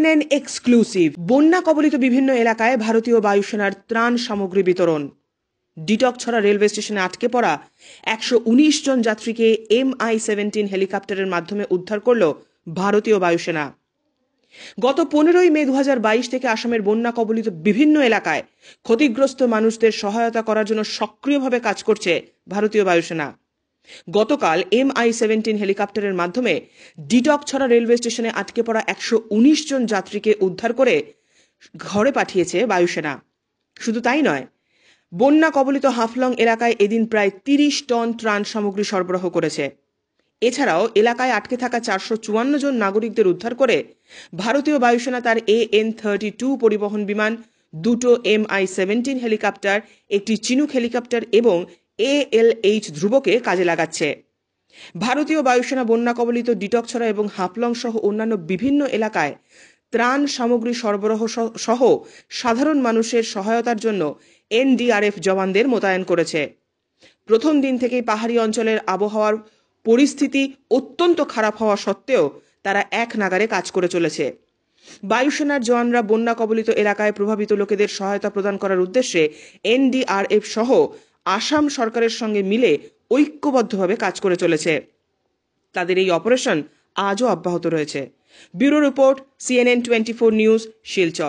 CNN exclusive বন্যা কবলিত বিভিন্ন এলাকায় ভারতীয় বায়ুসেনার ত্রাণ সামগ্রী বিতরণ ডিটক ছড়া রেলওয়ে স্টেশনে আটকে পড়া একশো উনিশ জন যাত্রীকে এম আই সেভেন্টিন হেলিকপ্টারের মাধ্যমে উদ্ধার করল ভারতীয় বায়ুসেনা গত পনেরোই মে দু থেকে আসামের বন্যা কবলিত বিভিন্ন এলাকায় ক্ষতিগ্রস্ত মানুষদের সহায়তা করার জন্য সক্রিয়ভাবে কাজ করছে ভারতীয় বায়ুসেনা গতকাল এম আই সেভেন্টিন হেলিকপ্টারের মাধ্যমে ডিটক ছড়া রেলওয়ে স্টেশনে আটকে পড়া একশো উনিশ জন যাত্রীকে উদ্ধার করে ঘরে পাঠিয়েছে বায়ুসেনা শুধু তাই নয় বন্যা কবলিত হাফলং এলাকায় এদিন প্রায় তিরিশ টন ত্রাণ সামগ্রী সরবরাহ করেছে এছাড়াও এলাকায় আটকে থাকা চারশো চুয়ান্ন জন নাগরিকদের উদ্ধার করে ভারতীয় বায়ুসেনা তার এ এন থার্টি টু পরিবহন বিমান দুটো এম আই সেভেন্টিন হেলিকপ্টার একটি চিনুক হেলিকপ্টার এবং এএলএইচ ধ্রুবকে কাজে লাগাচ্ছে ভারতীয় বায়ুসেনা বন্যা কবলিত ডিটকছড়া এবং হাফলং সহ অন্যান্য বিভিন্ন এলাকায় ত্রাণ সামগ্রী সরবরাহ সহ সাধারণ মানুষের সহায়তার জন্য এনডিআরএফ জওয়ানদের মোতায়েন করেছে প্রথম দিন থেকেই পাহাড়ি অঞ্চলের আবহাওয়ার পরিস্থিতি অত্যন্ত খারাপ হওয়া সত্ত্বেও তারা এক নাগারে কাজ করে চলেছে বায়ুসেনার জওয়ানরা বন্যা কবলিত এলাকায় প্রভাবিত লোকেদের সহায়তা প্রদান করার উদ্দেশ্যে এনডিআরএফ সহ আসাম সরকারের সঙ্গে মিলে ঐক্যবদ্ধভাবে কাজ করে চলেছে তাদের এই অপারেশন আজও অব্যাহত রয়েছে bureau report CNN twenty four news Silchar